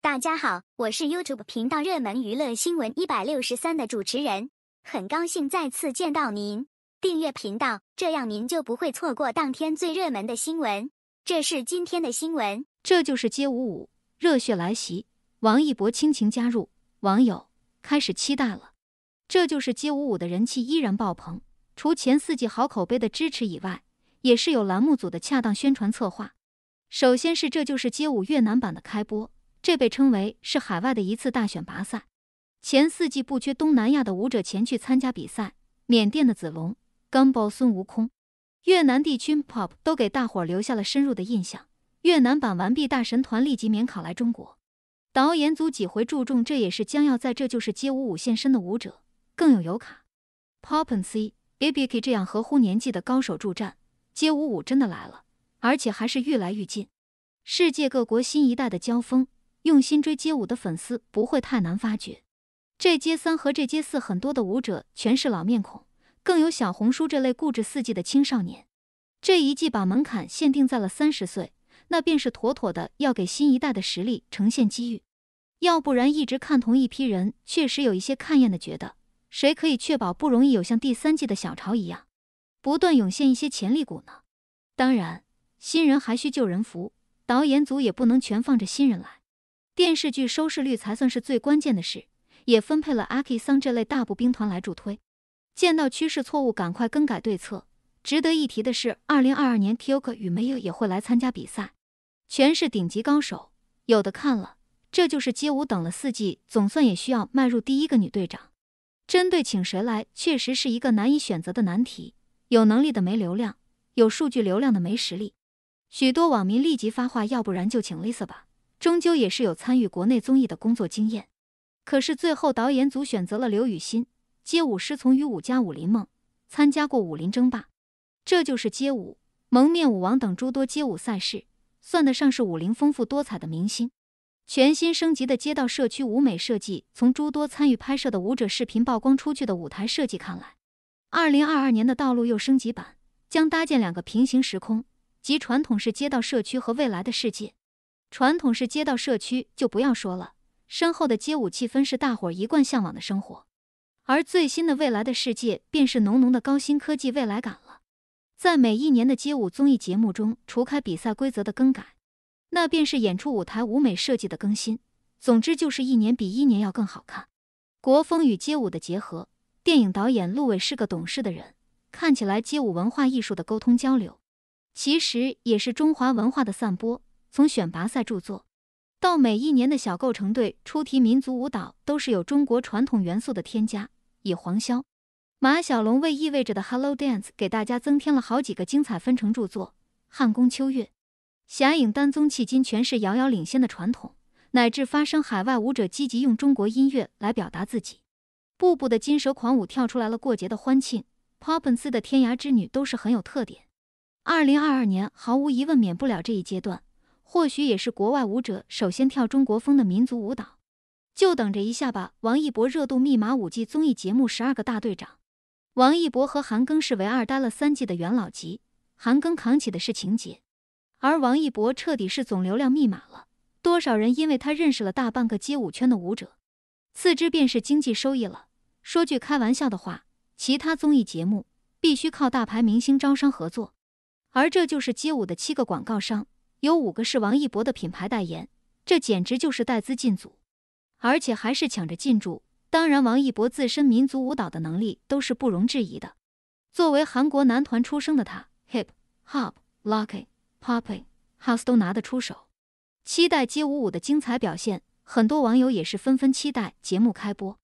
大家好，我是 YouTube 频道热门娱乐新闻一百六十三的主持人，很高兴再次见到您。订阅频道，这样您就不会错过当天最热门的新闻。这是今天的新闻，这就是街舞舞，热血来袭，王一博亲情加入，网友开始期待了。这就是街舞舞的人气依然爆棚，除前四季好口碑的支持以外，也是有栏目组的恰当宣传策划。首先是这就是街舞越南版的开播。这被称为是海外的一次大选拔赛，前四季不缺东南亚的舞者前去参加比赛，缅甸的子龙、刚包孙悟空、越南地区 Pop 都给大伙儿留下了深入的印象。越南版完毕大神团立即免考来中国，导演组几回注重，这也是将要在这就是街舞舞现身的舞者，更有尤卡、p o p a n c a b k 这样合乎年纪的高手助战，街舞舞真的来了，而且还是愈来愈近，世界各国新一代的交锋。用心追街舞的粉丝不会太难发觉，这街三和这街四很多的舞者全是老面孔，更有小红书这类固执四季的青少年。这一季把门槛限定在了三十岁，那便是妥妥的要给新一代的实力呈现机遇。要不然一直看同一批人，确实有一些看厌的觉得，谁可以确保不容易有像第三季的小潮一样，不断涌现一些潜力股呢？当然，新人还需旧人扶，导演组也不能全放着新人来。电视剧收视率才算是最关键的事，也分配了阿基桑这类大部兵团来助推。见到趋势错误，赶快更改对策。值得一提的是，二零二二年 k y o k 与 m y o 也会来参加比赛，全是顶级高手。有的看了，这就是街舞等了四季，总算也需要迈入第一个女队长。针对请谁来，确实是一个难以选择的难题。有能力的没流量，有数据流量的没实力。许多网民立即发话，要不然就请 Lisa 吧。终究也是有参与国内综艺的工作经验，可是最后导演组选择了刘雨欣。街舞师从于武家武林梦，参加过武林争霸，这就是街舞蒙面舞王等诸多街舞赛事，算得上是武林丰富多彩的明星。全新升级的街道社区舞美设计，从诸多参与拍摄的舞者视频曝光出去的舞台设计看来，二零二二年的道路又升级版将搭建两个平行时空，即传统式街道社区和未来的世界。传统是街道社区，就不要说了。身后的街舞气氛是大伙一贯向往的生活，而最新的未来的世界便是浓浓的高新科技未来感了。在每一年的街舞综艺节目中，除开比赛规则的更改，那便是演出舞台舞美设计的更新。总之就是一年比一年要更好看。国风与街舞的结合，电影导演陆伟是个懂事的人。看起来街舞文化艺术的沟通交流，其实也是中华文化的散播。从选拔赛著作到每一年的小构成队出题民族舞蹈，都是有中国传统元素的添加。以黄潇、马小龙为意味着的《Hello Dance》给大家增添了好几个精彩纷呈著作。汉宫秋月、侠影丹宗迄今全是遥遥领先的传统，乃至发生海外舞者积极用中国音乐来表达自己。步步的金蛇狂舞跳出来了过节的欢庆，Popins 的天涯之女都是很有特点。二零二二年毫无疑问免不了这一阶段。或许也是国外舞者首先跳中国风的民族舞蹈，就等着一下吧。王一博热度密码五季综艺节目十二个大队长，王一博和韩庚是唯二待了三季的元老级，韩庚扛起的是情节，而王一博彻底是总流量密码了。多少人因为他认识了大半个街舞圈的舞者，次之便是经济收益了。说句开玩笑的话，其他综艺节目必须靠大牌明星招商合作，而这就是街舞的七个广告商。有五个是王一博的品牌代言，这简直就是带资进组，而且还是抢着进驻。当然，王一博自身民族舞蹈的能力都是不容置疑的。作为韩国男团出生的他，hip hop、l u c k y p g poping、house 都拿得出手。期待街舞舞的精彩表现，很多网友也是纷纷期待节目开播。